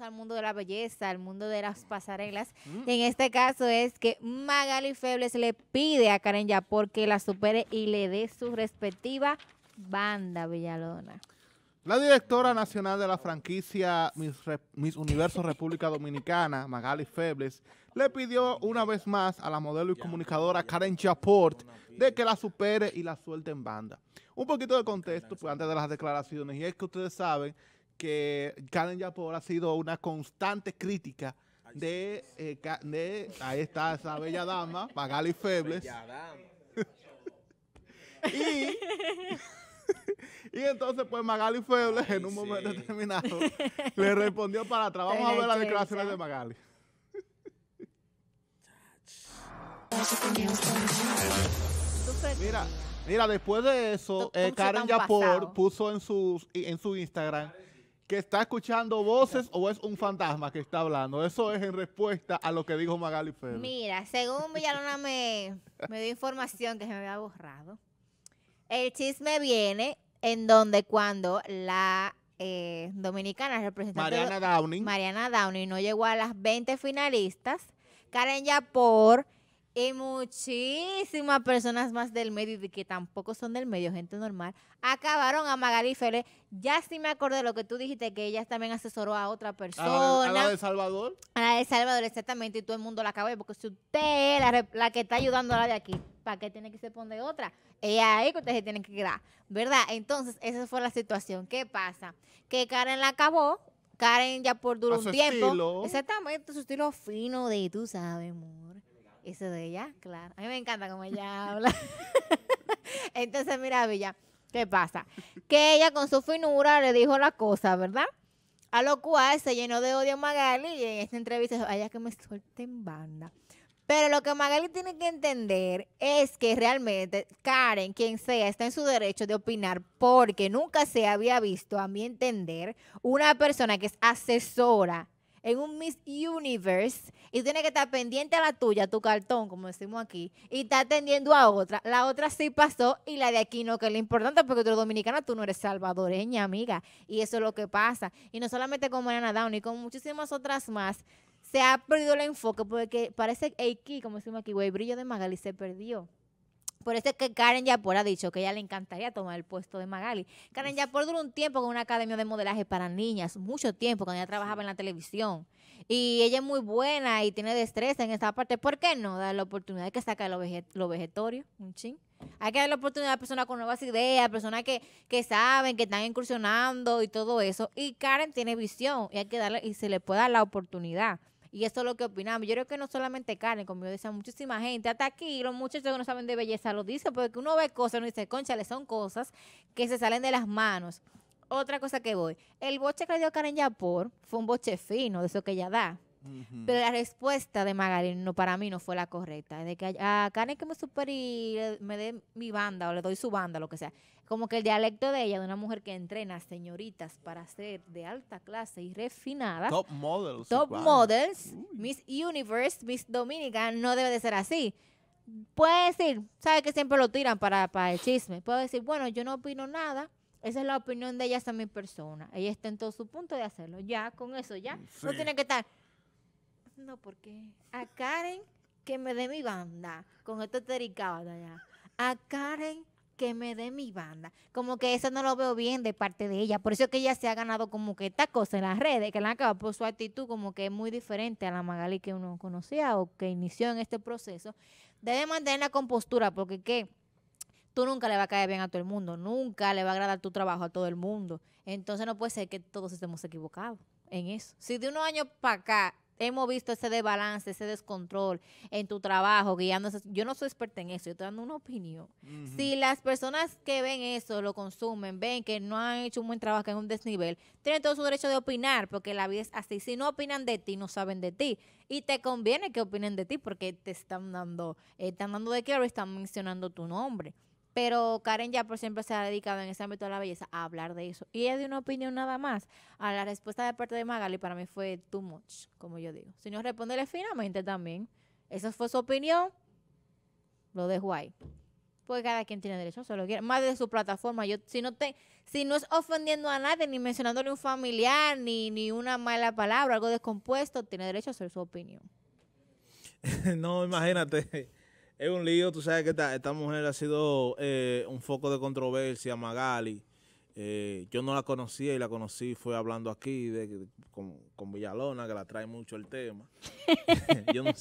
al mundo de la belleza, al mundo de las pasarelas. Mm. en este caso es que Magali Febles le pide a Karen Yaport que la supere y le dé su respectiva banda Villalona. La directora nacional de la franquicia Miss, Universo República Dominicana, Magali Febles, le pidió una vez más a la modelo y comunicadora Karen Chaport de que la supere y la suelte en banda. Un poquito de contexto pues, antes de las declaraciones, y es que ustedes saben que Karen Yapor ha sido una constante crítica de, eh, de ahí está esa bella dama, Magali Febles. y, y entonces, pues Magali Febles, en un momento determinado, le respondió para atrás. Vamos a ver las declaraciones de Magali. mira, mira, después de eso, eh, Karen Yapor puso en, en su Instagram que está escuchando voces o es un fantasma que está hablando. Eso es en respuesta a lo que dijo Magali Pérez. Mira, según Villalona me, me dio información que se me había borrado. El chisme viene en donde cuando la eh, dominicana representante Mariana Downing. Mariana Downing no llegó a las 20 finalistas. Karen Yapor y muchísimas personas más del medio y que tampoco son del medio, gente normal, acabaron a Magali Ya sí me acordé de lo que tú dijiste, que ella también asesoró a otra persona. ¿A la, de Salvador? A la de Salvador, exactamente, y todo el mundo la acabó, porque si usted es la, la, que está ayudando a la de aquí, ¿para qué tiene que se poner otra? Ella ahí que ustedes se tienen que quedar, ¿verdad? Entonces, esa fue la situación. ¿Qué pasa? Que Karen la acabó, Karen ya por duró un tiempo. Exactamente, su estilo fino de, tú sabes, amor eso de ella, claro. A mí me encanta cómo ella habla. Entonces, mira, Villa, ¿qué pasa? Que ella con su finura le dijo la cosa, ¿verdad? A lo cual se llenó de odio Magali y en esta entrevista dijo, que me suelten banda. Pero lo que Magali tiene que entender es que realmente Karen, quien sea, está en su derecho de opinar porque nunca se había visto, a mí entender, una persona que es asesora en un Miss Universe y tiene que estar pendiente a la tuya, tu cartón, como decimos aquí, y está atendiendo a otra. La otra sí pasó y la de aquí no, que es lo importante porque tú eres dominicana, tú no eres salvadoreña, amiga. Y eso es lo que pasa. Y no solamente con Mariana y con muchísimas otras más. Se ha perdido el enfoque porque parece que, como decimos aquí, güey, brillo de Magali se perdió. Por eso es que Karen Yapor ha dicho que ella le encantaría tomar el puesto de Magali. Karen Yapor duró un tiempo con una academia de modelaje para niñas, mucho tiempo, cuando ella trabajaba en la televisión. Y ella es muy buena y tiene destreza en esa parte. ¿Por qué no darle la oportunidad? Hay que sacar lo, veget vegetorio, un ching. Hay que darle la oportunidad a personas con nuevas ideas, personas que, que saben, que están incursionando y todo eso. Y Karen tiene visión y hay que darle y se le puede dar la oportunidad. Y eso es lo que opinamos. Yo creo que no solamente Karen, como yo decía, muchísima gente, hasta aquí los muchachos que no saben de belleza lo dicen, porque uno ve cosas, uno dice, conchale, son cosas que se salen de las manos. Otra cosa que voy, el boche que le dio Karen Yapor fue un boche fino, de eso que ella da. Pero la respuesta de Magali para mí no fue la correcta. De que a ah, Karen que me superi, me dé mi banda o le doy su banda, lo que sea como que el dialecto de ella, de una mujer que entrena señoritas para ser de alta clase y refinada. Top models. Top models, Miss Universe, Miss Dominica. no debe de ser así. Puede decir, sabe que siempre lo tiran para, para el chisme. Puede decir, bueno, yo no opino nada. Esa es la opinión de ella a mi persona. Ella está en todo su punto de hacerlo. Ya, con eso ya. No tiene que estar. No, porque a Karen que me dé mi banda con estos tericados allá. A Karen que me dé mi banda. Como que eso no lo veo bien de parte de ella. Por eso que ella se ha ganado como que esta cosa en las redes, que la han acabado por su actitud como que es muy diferente a la Magali que uno conocía o que inició en este proceso. Debe mantener la compostura porque que tú nunca le va a caer bien a todo el mundo, nunca le va a agradar tu trabajo a todo el mundo. Entonces no puede ser que todos estemos equivocados en eso. Si de unos años para acá hemos visto ese desbalance, ese descontrol en tu trabajo, guiándose. Yo no soy experta en eso, yo estoy dando una opinión. Si las personas que ven eso, lo consumen, ven que no han hecho un buen trabajo, que es un desnivel, tienen todo su derecho de opinar, porque la vida es así. Si no opinan de ti, no saben de ti. Y te conviene que opinen de ti, porque te están dando, están dando de qué, están mencionando tu nombre. Pero Karen ya por siempre se ha dedicado en ese ámbito de la belleza a hablar de eso. Y es de una opinión nada más. A la respuesta de parte de Magali para mí fue too much, como yo digo. Si no, respondele finamente también. Esa fue su opinión. Lo dejo ahí. Pues cada quien tiene derecho, a lo quiere. Más de su plataforma. Yo, si no te, si no es ofendiendo a nadie, ni mencionándole un familiar, ni, ni una mala palabra, algo descompuesto, tiene derecho a hacer su opinión. no, imagínate. Es un lío, tú sabes que esta, mujer ha sido eh, un foco de controversia, Magali. Eh, yo no la conocía y la conocí, fue hablando aquí de, con, Villalona, que la trae mucho el tema. yo, no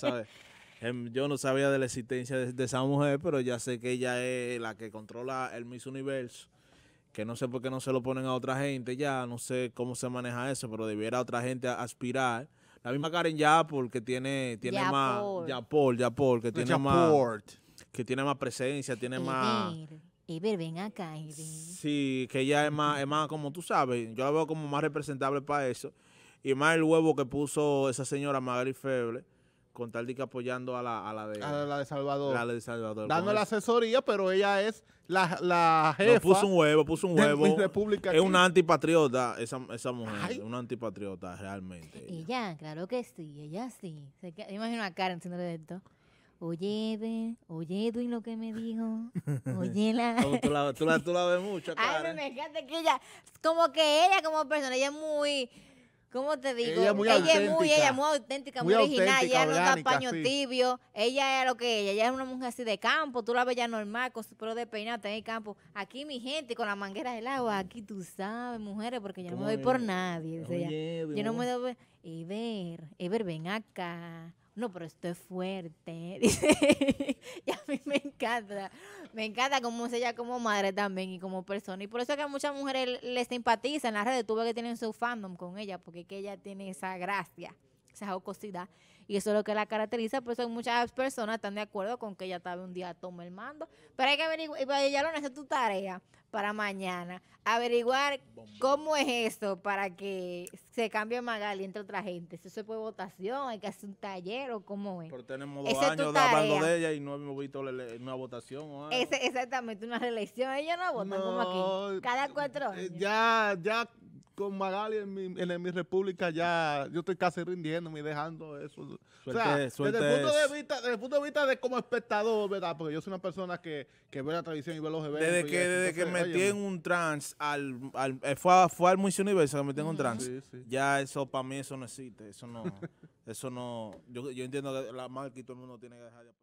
em, yo no sabía de la existencia de, esa mujer, pero ya sé que ella es la que controla el Miss Universo, que no sé por qué no se lo ponen a otra gente ya, no sé cómo se maneja eso, pero debiera otra gente aspirar la misma Karen Yapol que tiene, tiene más. Yapol, Yapol, que tiene más. Que tiene más presencia, tiene más. ven acá, Sí, que ella es más, es más, como tú sabes, yo la veo como más representable para eso. Y más el huevo que puso esa señora Magali Feble con tal de que apoyando a la, a la de a la de Salvador. La de Salvador. Dando la asesoría, pero ella es la, la jefa. puso un huevo, puso un huevo. es una antipatriota, esa, esa mujer. Una antipatriota, realmente. Ella. claro que sí, ella sí. Se, imagino a Karen siendo de esto. Oye, Edwin, oye, Edwin, lo que me dijo. Oye, la. tú, la, la, ves mucho, Karen. Ay, no me encanta que ella, como que ella como persona, ella es muy ¿Cómo te digo? Ella, muy ella es muy, auténtica, muy, original. Ella no da paño tibio. Ella es lo que ella. Ella es una mujer así de campo. Tú la ves ya normal, con su pelo de peinado en el campo. Aquí mi gente, con las mangueras del agua. Aquí tú sabes, mujeres, porque yo no me voy por nadie. yo no me doy. Ever, Ever, ven acá no, pero esto es fuerte. Dice, y a mí me encanta. Me encanta cómo ella como madre también y como persona. Y por eso es que a muchas mujeres les simpatizan en las redes. tuve que tienen su fandom con ella, porque que ella tiene esa gracia esa Y eso es lo que la caracteriza, por eso muchas personas están de acuerdo con que ella estaba un día toma el mando. Pero hay que averiguar, y para pues, ella lo necesita tu tarea para mañana, averiguar cómo es eso para que se cambie Magali entre otra gente. Si eso es por votación, hay que hacer un taller o cómo es. Pero tenemos dos años hablando de ella y no hemos visto una votación o exactamente, una reelección. ella no vota como aquí, cada cuatro eh, años. Ya, ya con Magali en mi, en mi república ya yo estoy casi rindiendo y dejando eso. desde, el punto de vista, el punto de vista de como espectador, ¿verdad? Porque yo soy una persona que, que ve la televisión y ve los eventos. Desde que, desde que metí en un trans, al, eh, fue, fue al Miss Universo que metí en un trans, ya eso para mí eso no existe, eso no, eso no, yo, entiendo que la marca y todo el mundo tiene que dejar de...